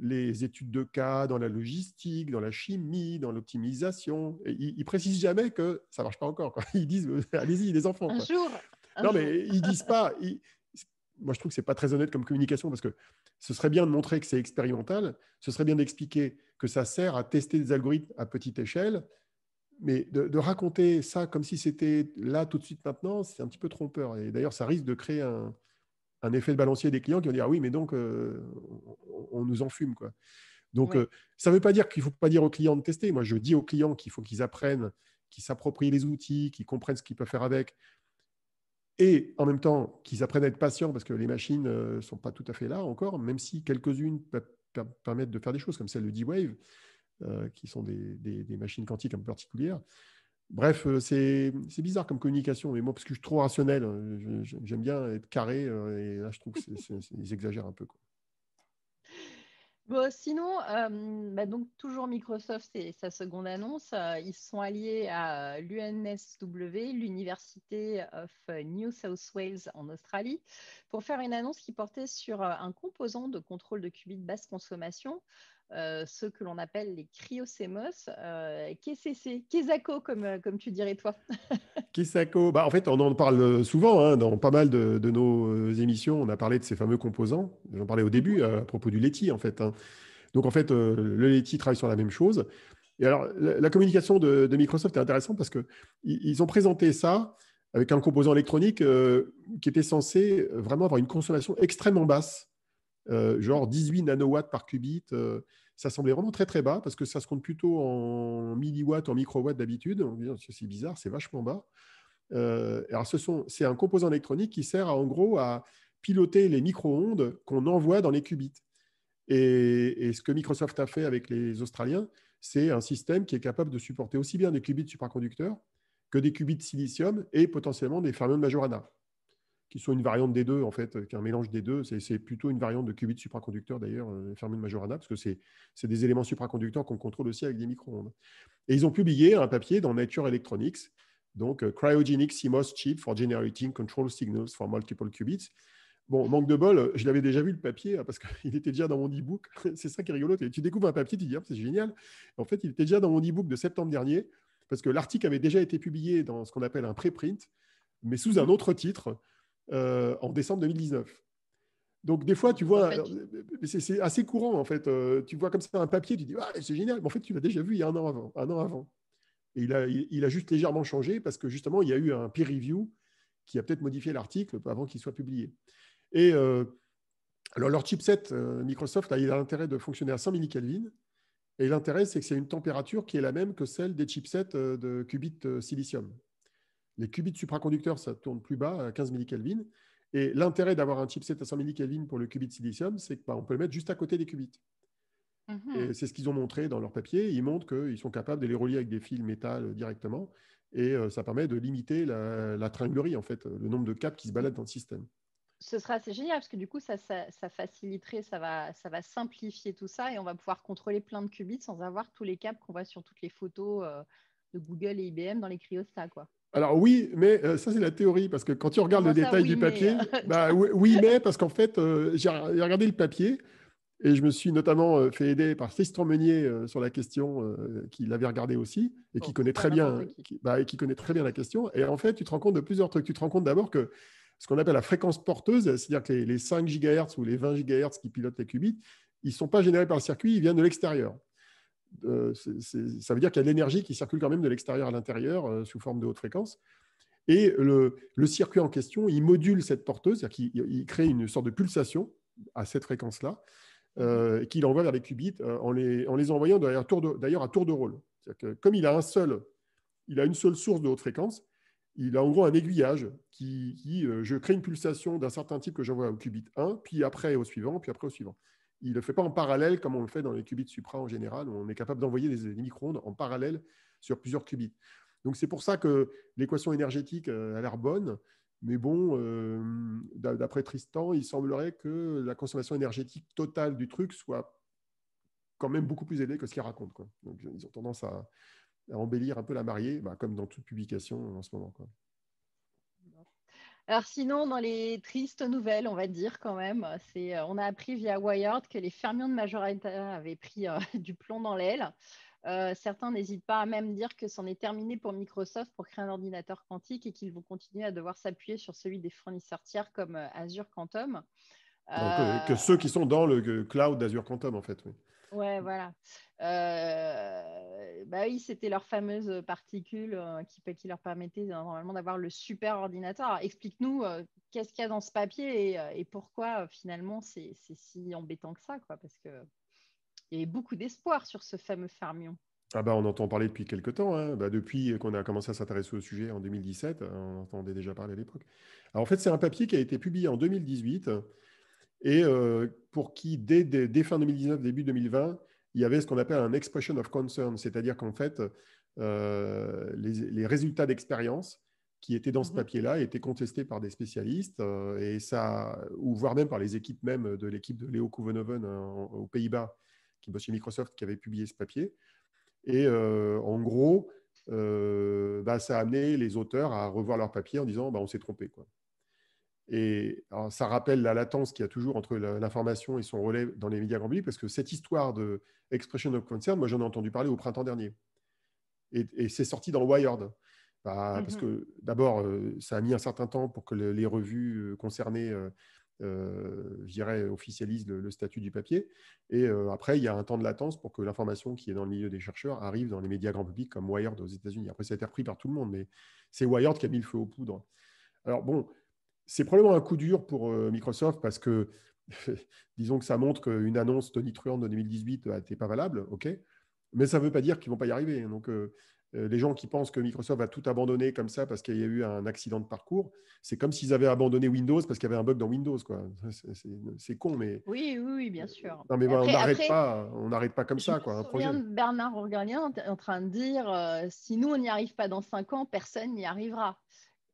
les études de cas dans la logistique, dans la chimie, dans l'optimisation. Ils, ne précisent jamais que ça marche pas encore. (laughs) Ils disent euh, allez-y les enfants. Un jour. non mais ils disent pas. Moi je trouve que c'est pas très honnête comme communication parce que ce serait bien de montrer que c'est expérimental. Ce serait bien d'expliquer que ça sert à tester des algorithmes à petite échelle. Mais de raconter ça comme si c'était là tout de suite maintenant, c'est un petit peu trompeur. Et d'ailleurs, ça risque de créer un, un effet de balancier des clients qui vont dire ah oui, mais donc euh, on, nous enfume. Quoi. Donc euh, ça ne veut pas dire qu'il ne faut pas dire aux clients de tester. Moi, je dis aux clients qu'il faut qu'ils apprennent, qu'ils s'approprient les outils, qu'ils comprennent ce qu'ils peuvent faire avec. Et en même temps, qu'ils apprennent à être patients parce que les machines ne euh, sont pas tout à fait là encore, même si quelques-unes peuvent permettre de faire des choses comme celle de D-Wave, qui sont des, des, machines quantiques un peu particulières. Bref, euh, c'est bizarre comme communication, mais moi, parce que je suis trop rationnel, hein, j'aime bien être carré, euh, et là, je trouve qu'ils exagèrent un peu. sinon, euh, bah, donc, toujours Microsoft et sa seconde annonce, ils sont alliés à l'UNSW, l'Université of New South Wales en Australie, pour faire une annonce qui portait sur un composant de contrôle de qubits basse consommation euh, ceux que l'on appelle les cryocémos, euh, KCC, comme, euh, comme tu dirais toi. (laughs) Kesako, bah, en fait, on en parle euh, souvent hein, dans pas mal de, nos émissions. On a parlé de ces fameux composants. J'en parlais au début mhm. à propos du laitier, en fait. Hein. Donc, en fait, le laitier travaille sur la même chose. Et alors, la, communication de, Microsoft est intéressante parce qu'ils ils ont présenté ça avec un composant électronique qui était censé vraiment avoir une consommation extrêmement basse. Euh, genre 18 nanowatts par qubit. Euh, ça semblait vraiment très très bas parce que ça se compte plutôt en milliwatts, en microwatts d'habitude. c'est bizarre, c'est vachement bas. Euh, alors ce sont, c'est un composant électronique qui sert à, en gros à piloter les micro-ondes qu'on envoie dans les qubits. Et, ce que Microsoft a fait avec les Australiens, c'est un système qui est capable de supporter aussi bien des qubits superconducteurs que des qubits silicium et potentiellement des fermions de Majorana qui sont une variante des deux, en fait, euh, qui est un mélange des deux. C'est plutôt une variante de qubits supraconducteurs, d'ailleurs, euh, fermé de Majorana, parce que c'est des éléments supraconducteurs qu'on contrôle aussi avec des micro-ondes. Et ils ont publié un papier dans Nature Electronics, donc euh, Cryogenic CMOS Chip for Generating Control Signals for Multiple Qubits. Bon, manque de bol, je l'avais déjà vu le papier hein, parce qu'il (laughs) était déjà dans mon e-book. (laughs) c'est ça qui est rigolo. Tu découvres un papier, tu dis, ah, c'est génial. En fait, il était déjà dans mon e-book de septembre dernier parce que l'article avait déjà été publié dans ce qu'on appelle un préprint, mais sous un autre titre. Euh, en décembre 2019. Donc, des fois, tu vois, euh, c'est assez courant, en fait. Euh, tu vois comme ça un papier, tu dis, ah, c'est génial, mais en fait, tu l'as déjà vu il y a un an avant. Un an avant. Et il a, juste légèrement changé parce que, justement, il y a eu un peer review qui a peut-être modifié l'article avant qu'il soit publié. Et alors, leur chipset, Microsoft, il a l'intérêt de fonctionner à 100 millikelvin. Et l'intérêt, c'est que c'est une température qui est la même que celle des chipsets de qubit silicium les qubits supraconducteurs, ça tourne plus bas, à 15 millikelvin. Et l'intérêt d'avoir un chipset à 100 millikelvin pour le qubit silicium, c'est qu'on bah, peut le mettre juste à côté des qubits. Mhm. Et c'est ce qu'ils ont montré dans leur papier. Ils montrent qu'ils sont capables de les relier avec des fils métal directement. Et euh, ça permet de limiter la, la tringlerie, en fait, le nombre de câbles qui se baladent dans le système ce sera assez génial parce que du coup, ça, faciliterait, ça va, ça va simplifier tout ça et on va pouvoir contrôler plein de qubits sans avoir tous les caps qu'on voit sur toutes les photos euh, de Google et IBM dans les cryostats. Quoi. Alors oui, mais euh, ça c'est la théorie, parce que quand tu regardes le détail du papier, euh, (laughs) bah, oui, mais parce qu'en fait, euh, j'ai regardé le papier et je me suis notamment fait aider par Tristan Meunier sur la question, qui l'avait regardé aussi, et qui oh, connaît très bien bah, et qui connaît très bien la question. Et en fait, tu te rends compte de plusieurs trucs. Tu te rends compte d'abord que ce qu'on appelle la fréquence porteuse, c'est-à-dire que les, les 5 GHz ou les 20 GHz qui pilotent les qubits, ils ne sont pas générés par le circuit, ils viennent de l'extérieur. Euh, ça veut dire qu'il y a de l'énergie qui circule quand même de l'extérieur à l'intérieur euh, sous forme de haute fréquence. Et le, circuit en question, il module cette porteuse, c'est-à-dire qu'il crée une sorte de pulsation à cette fréquence-là, euh, qu'il envoie vers les qubits en les, en, envoyant d'ailleurs à tour de rôle. Que, comme il a, un seul, il a une seule source de haute fréquence, il a en gros un aiguillage qui, qui je crée une pulsation d'un certain type que j'envoie au qubit 1, puis après au suivant, puis après au suivant il ne le fait pas en parallèle comme on le fait dans les qubits supra en général, où on est capable d'envoyer des, micro-ondes en parallèle sur plusieurs qubits. Donc c'est pour ça que l'équation énergétique euh, a l'air bonne, mais bon, euh, d'après Tristan, il semblerait que la consommation énergétique totale du truc soit quand même beaucoup plus élevée que ce qu'il raconte. ils ont tendance à, embellir un peu la mariée, bah, comme dans toute publication en ce moment. Alors sinon, dans les tristes nouvelles, on va dire quand même, c'est euh, on a appris via Wired que les fermions de majorité avaient pris euh, (laughs) du plomb dans l'aile. Euh, certains n'hésitent pas à même dire que c'en est terminé pour Microsoft pour créer un ordinateur quantique et qu'ils vont continuer à devoir s'appuyer sur celui des fournisseurs tiers comme Azure Quantum. que ceux qui sont dans le cloud d'Azure Quantum, en fait. Oui. Ouais, voilà. Euh, bah oui, c'était leur fameuse particule euh, qui, leur permettait euh, normalement d'avoir le super ordinateur. Explique-nous qu'est-ce qu'il y a dans ce papier et, pourquoi finalement c'est si embêtant que ça, quoi, parce que il y avait beaucoup d'espoir sur ce fameux fermion. Ah bah on entend parler depuis quelques temps, hein. bah, depuis qu'on a commencé à s'intéresser au sujet en 2017, on entendait déjà parler à l'époque. Alors en fait, c'est un papier qui a été publié en 2018 et euh, pour qui, dès, fin 2019, début 2020, il y avait ce qu'on appelle un expression of concern, c'est-à-dire qu'en fait, euh, les, résultats d'expérience qui étaient dans ce mmh papier-là étaient contestés par des spécialistes, euh, et ça, ou voire même par les équipes même de l'équipe de Léo Kouvenoven aux Pays-Bas, qui bossait chez Microsoft, qui avait publié ce papier. Et en gros, bah, ça a amené les auteurs à revoir leur papier en disant bah, on s'est trompé. Quoi. Et ça rappelle la latence qu'il y a toujours entre l'information et son relais dans les médias grand public, parce que cette histoire de expression of concern, moi j'en ai entendu parler au printemps dernier. Et, c'est sorti dans Wired. Bah, mmh parce que d'abord, euh, ça a mis un certain temps pour que les revues euh, concernées, euh, je euh, dirais, officialisent le, statut du papier. Et après, il y a un temps de latence pour que l'information qui est dans le milieu des chercheurs arrive dans les médias grand public comme Wired aux États-Unis. Après, ça a été repris par tout le monde, mais c'est Wired qui a mis le feu aux poudres. Alors bon, c'est probablement un coup dur pour euh, Microsoft parce que, (laughs) disons que ça montre qu'une annonce Truant de 2018 n'était euh, pas valable, ok, mais ça ne veut pas dire qu'ils ne vont pas y arriver. Hein. Donc, euh, les gens qui pensent que Microsoft va tout abandonner comme ça parce qu'il y a eu un accident de parcours, c'est comme s'ils avaient abandonné Windows parce qu'il y avait un bug dans Windows. Quoi. C'est, con, mais. Oui, oui, bien sûr. Non, mais on n'arrête pas, pas comme ça, quoi. Bernard en train de dire si nous on n'y arrive pas dans cinq ans, personne n'y arrivera.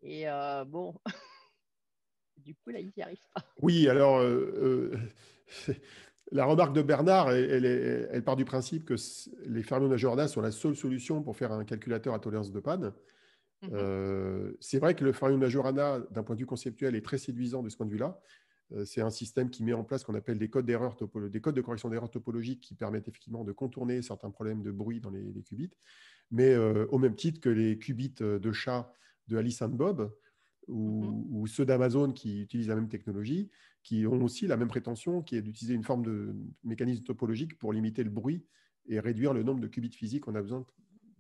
Et bon. (laughs) du coup, là, ils n'y arrivent pas. Oui, alors, euh, euh, (laughs) la remarque de Bernard, elle, part du principe que les de Majorana sont la seule solution pour faire un calculateur à tolérance de panne. Mhm. Euh, c'est vrai que le de Majorana, d'un point de vue conceptuel, est très séduisant de ce point de vue-là. c'est un système qui met en place ce qu'on appelle des codes, des codes de correction d'erreur topologique qui permettent effectivement de contourner certains problèmes de bruit dans les, qubits. Mais au même titre que les qubits de chat de Alice and Bob, Mmh ou, ceux d'Amazon qui utilisent la même technologie, qui ont aussi la même prétention, qui est d'utiliser une forme de mécanisme topologique pour limiter le bruit et réduire le nombre de qubits physiques on a besoin,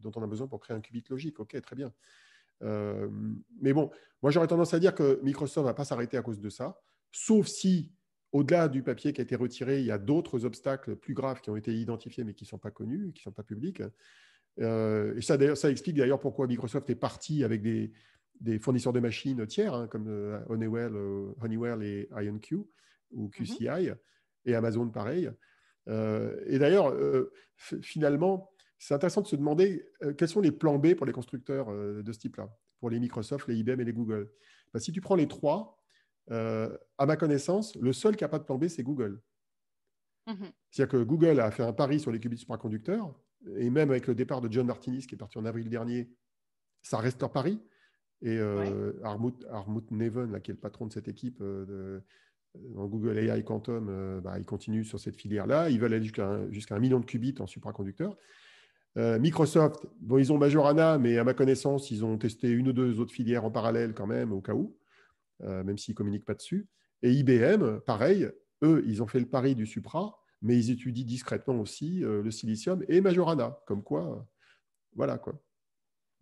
dont on a besoin pour créer un qubit logique. Ok, très bien. Euh, mais bon, moi j'aurais tendance à dire que Microsoft ne va pas s'arrêter à cause de ça, sauf si, au-delà du papier qui a été retiré, il y a d'autres obstacles plus graves qui ont été identifiés mais qui ne sont pas connus, qui ne sont pas publics. Euh, et ça, ça explique d'ailleurs pourquoi Microsoft est parti avec des, des fournisseurs de machines tiers, hein, comme euh, Honeywell, euh, Honeywell, et IonQ ou mhm. QCI, et Amazon pareil. Euh, et d'ailleurs, finalement, c'est intéressant de se demander quels sont les plans B pour les constructeurs de ce type-là, pour les Microsoft, les IBM et les Google. Bah, si tu prends les trois, à ma connaissance, le seul qui n'a pas de plan B, c'est Google. Mhm. C'est-à-dire que Google a fait un pari sur les qubits supraconducteurs, et même avec le départ de John Martinis, qui est parti en avril dernier, ça reste un pari et euh, Armut, Neven, qui est le patron de cette équipe euh, dans euh, Google AI Quantum, bah, il continue sur cette filière-là. Ils veulent aller jusqu'à un, million de qubits en supraconducteur. Microsoft, bon, ils ont Majorana, mais à ma connaissance, ils ont testé une ou deux autres filières en parallèle quand même, au cas où, même s'ils ne communiquent pas dessus. Et IBM, pareil, eux, ils ont fait le pari du Supra, mais ils étudient discrètement aussi le silicium et Majorana, comme quoi, voilà quoi.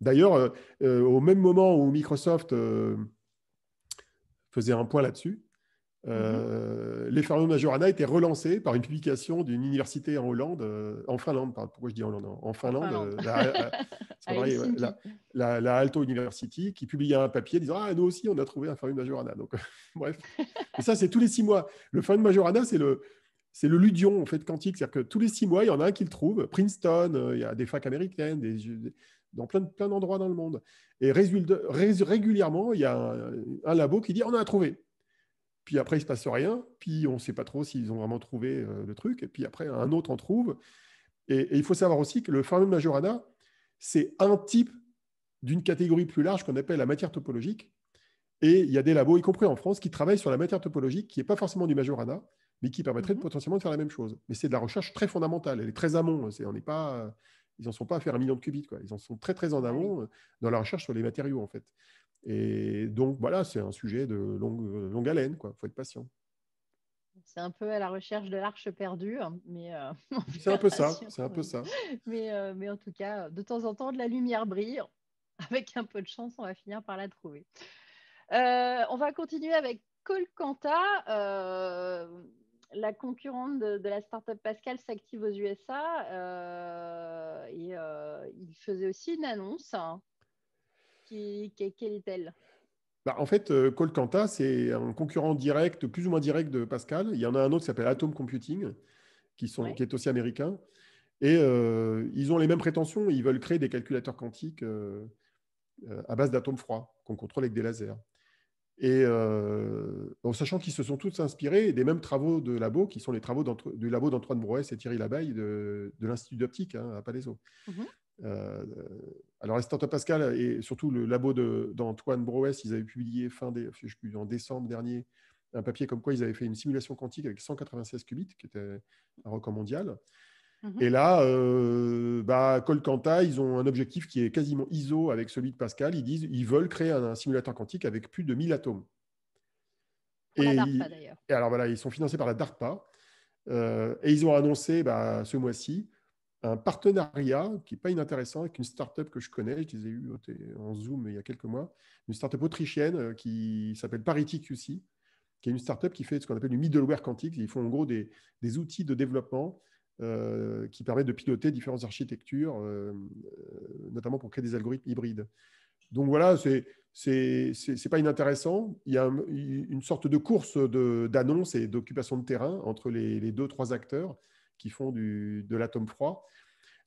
D'ailleurs, euh, euh, au même moment où Microsoft euh, faisait un point là-dessus, mhm. les Majorana étaient relancés par une publication d'une université en Hollande, en Finlande, pardon, pourquoi je dis Hollande En Finlande, (laughs) La, Alto University, qui publiait un papier disant Ah, nous aussi, on a trouvé un de Majorana. Donc, (laughs) bref. (laughs) ça, c'est tous les six mois. Le de Majorana, c'est le, c'est le ludion en fait quantique, c'est-à-dire que tous les six mois, il y en a un qui le trouve. Princeton, il y a des facs américaines, des, dans plein, plein d'endroits dans le monde. Et régulièrement, il y a un, labo qui dit on a trouvé. Puis après, il ne se passe rien. Puis on ne sait pas trop s'ils ont vraiment trouvé euh, le truc. Et puis après, un autre en trouve. Et, il faut savoir aussi que le fameux Majorana, c'est un type d'une catégorie plus large qu'on appelle la matière topologique. Et il y a des labos, y compris en France, qui travaillent sur la matière topologique qui n'est pas forcément du Majorana, mais qui permettrait mhm. potentiellement de faire la même chose. Mais c'est de la recherche très fondamentale, elle est très amont. on n'est pas euh, ils n'en sont pas à faire un million de qubits. Quoi. Ils en sont très, très en amont euh, dans la recherche sur les matériaux, en fait. Et donc, voilà, c'est un sujet de longue, euh, longue haleine. Il faut être patient. C'est un peu à la recherche de l'arche perdue, hein, mais euh, (laughs) c'est un peu ça. C'est un peu ça. Mais, en tout cas, de temps en temps, de la lumière brille. (laughs) Avec un peu de chance, on va finir par la trouver. on va continuer avec Kolkata la concurrente de, la startup Pascal s'active aux USA euh, et euh, il faisait aussi une annonce. Hein, qui, quelle est-elle bah, en fait, euh, Colcanta, c'est un concurrent direct, plus ou moins direct de Pascal. Il y en a un autre qui s'appelle Atom Computing, qui, est aussi américain. Et ils ont les mêmes prétentions. Ils veulent créer des calculateurs quantiques à base d'atomes froids qu'on contrôle avec des lasers. Et euh, en sachant qu'ils se sont tous inspirés des mêmes travaux de labo, qui sont les travaux du labo d'Antoine Broès et Thierry Labaille de, l'Institut d'optique hein, à Palaiso. Mmh euh, alors, Pascal et surtout le labo d'Antoine Broès, ils avaient publié fin en décembre dernier un papier comme quoi ils avaient fait une simulation quantique avec 196 qubits, qui était un record mondial. Mmh et là, euh, Colcanta, bah, ils ont un objectif qui est quasiment ISO avec celui de Pascal. Ils disent ils veulent créer un, simulateur quantique avec plus de 1000 atomes. et, la DARPA, et alors voilà, ils sont financés par la DARPA. Euh, et ils ont annoncé bah, ce mois-ci un partenariat qui n'est pas inintéressant avec une start-up que je connais, je les ai eu oh, en Zoom il y a quelques mois, une start-up autrichienne euh, qui s'appelle Parity QC, qui est une start-up qui fait ce qu'on appelle du middleware quantique. Ils font en gros des, des outils de développement euh, qui permet de piloter différentes architectures, euh, euh, notamment pour créer des algorithmes hybrides. Donc voilà, c'est n'est pas inintéressant. Il y a une sorte de course d'annonce et d'occupation de terrain entre les, deux, trois acteurs qui font du, de l'atome froid.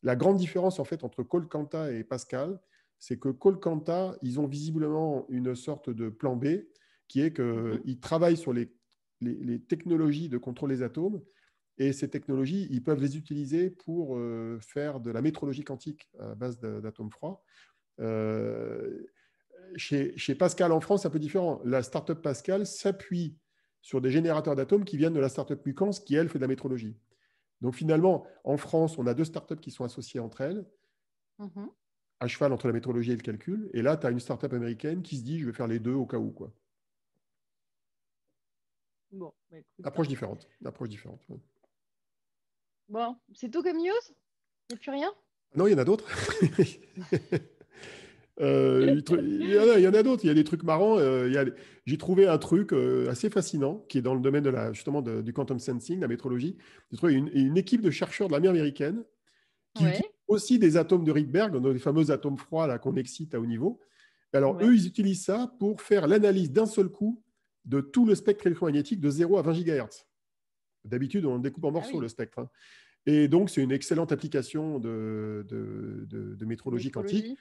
La grande différence en fait entre Colcanta et Pascal, c'est que Colcanta, ils ont visiblement une sorte de plan B qui est qu'ils mhm. travaillent sur les, les, les, technologies de contrôle des atomes, et ces technologies, ils peuvent les utiliser pour euh, faire de la métrologie quantique à base d'atomes froids. Euh, chez, Pascal en France, c'est un peu différent. La startup Pascal s'appuie sur des générateurs d'atomes qui viennent de la startup Mucans, qui, elle, fait de la métrologie. Donc finalement, en France, on a deux startups qui sont associées entre elles, mm-hmm. à cheval entre la métrologie et le calcul. Et là, tu as une startup américaine qui se dit, je vais faire les deux au cas où. Quoi. Bah, approche différente. Approche différente. Bon, c'est tout comme news Il n'y a plus rien Non, il y en a d'autres. il y en a, d'autres, il y a des trucs marrants. Euh, j'ai trouvé un truc euh, assez fascinant qui est dans le domaine de la, justement du quantum sensing, de la métrologie. J'ai trouvé une, équipe de chercheurs de l'armée américaine qui utilise aussi des atomes de Rydberg, les fameux atomes froids qu'on excite à haut niveau. Alors, eux, ils utilisent ça pour faire l'analyse d'un seul coup de tout le spectre électromagnétique de 0 à 20 gigahertz. D'habitude, on découpe en ah morceaux, le spectre. Hein. Et donc, c'est une excellente application de, métrologie, quantique.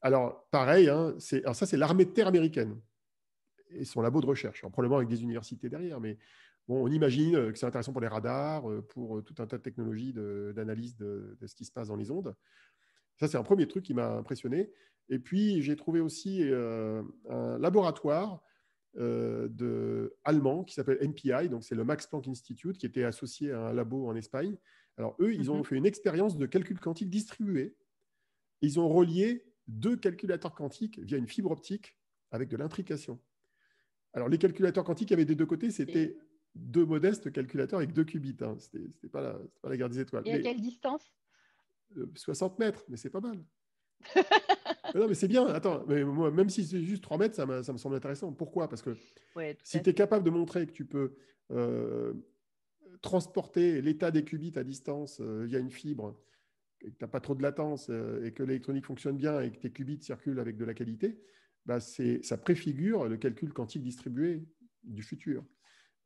Alors, pareil, hein, ça, c'est l'armée de terre américaine et son labo de recherche, probablement avec des universités derrière, mais on imagine euh, que c'est intéressant pour les radars, euh, pour euh, tout un tas de technologies d'analyse de, ce qui se passe dans les ondes. Ça, c'est un premier truc qui m'a impressionné. Et puis, j'ai trouvé aussi un laboratoire euh, de, allemand qui s'appelle MPI, donc c'est le Max Planck Institute, qui était associé à un labo en Espagne. Alors eux, ils ont mhm. fait une expérience de calcul quantique distribué. Ils ont relié deux calculateurs quantiques via une fibre optique avec de l'intrication. Alors les calculateurs quantiques, il y avait des deux côtés, c'était deux modestes calculateurs avec deux qubits. Hein. C'était pas, pas, la guerre des étoiles. Et à quelle distance 60 euh, mètres, mais c'est pas mal non, mais c'est bien. Attends, mais moi, même si c'est juste 3 mètres, ça, me semble intéressant. Pourquoi Parce que si tu es capable de montrer que tu peux euh, transporter l'état des qubits à distance euh, via une fibre, que tu n'as pas trop de latence euh, et que l'électronique fonctionne bien et que tes qubits circulent avec de la qualité, bah ça préfigure le calcul quantique distribué du futur.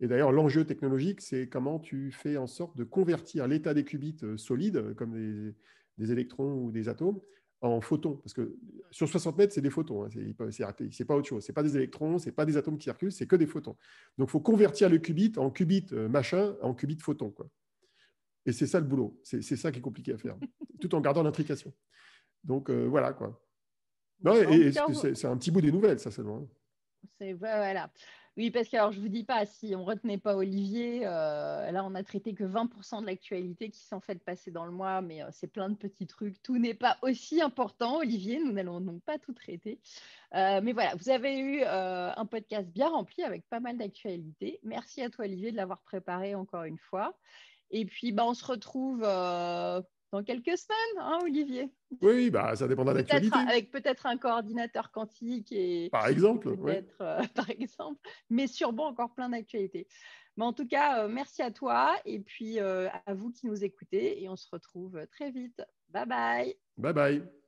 Et d'ailleurs, l'enjeu technologique, c'est comment tu fais en sorte de convertir l'état des qubits solides, comme des électrons ou des atomes, en photons, parce que sur 60 mètres, c'est des photons, hein, c'est pas autre chose, c'est pas des électrons, c'est pas des atomes qui circulent, c'est que des photons. Donc, il faut convertir le qubit en qubit euh, machin, en qubit photon. Quoi. Et c'est ça le boulot, c'est ça qui est compliqué à faire, (laughs) tout en gardant l'intrication. Donc, euh, voilà, quoi. Non, et, c'est un petit bout des nouvelles, ça seulement. Hein. Voilà. Oui, parce que alors, je ne vous dis pas, si on retenait pas Olivier, euh, là, on a traité que 20% de l'actualité qui s'en fait passer dans le mois, mais euh, c'est plein de petits trucs. Tout n'est pas aussi important, Olivier. Nous n'allons donc pas tout traiter. Euh, mais voilà, vous avez eu un podcast bien rempli avec pas mal d'actualités. Merci à toi, Olivier, de l'avoir préparé encore une fois. Et puis, bah, on se retrouve dans quelques semaines, hein, Olivier Oui, bah, ça dépendra de l'actualité. Avec peut-être un coordinateur quantique. Et, par exemple. Euh, (laughs) par exemple. Mais sûrement encore plein d'actualités. Mais en tout cas, euh, merci à toi et puis euh, à vous qui nous écoutez. Et on se retrouve très vite. Bye bye. Bye bye.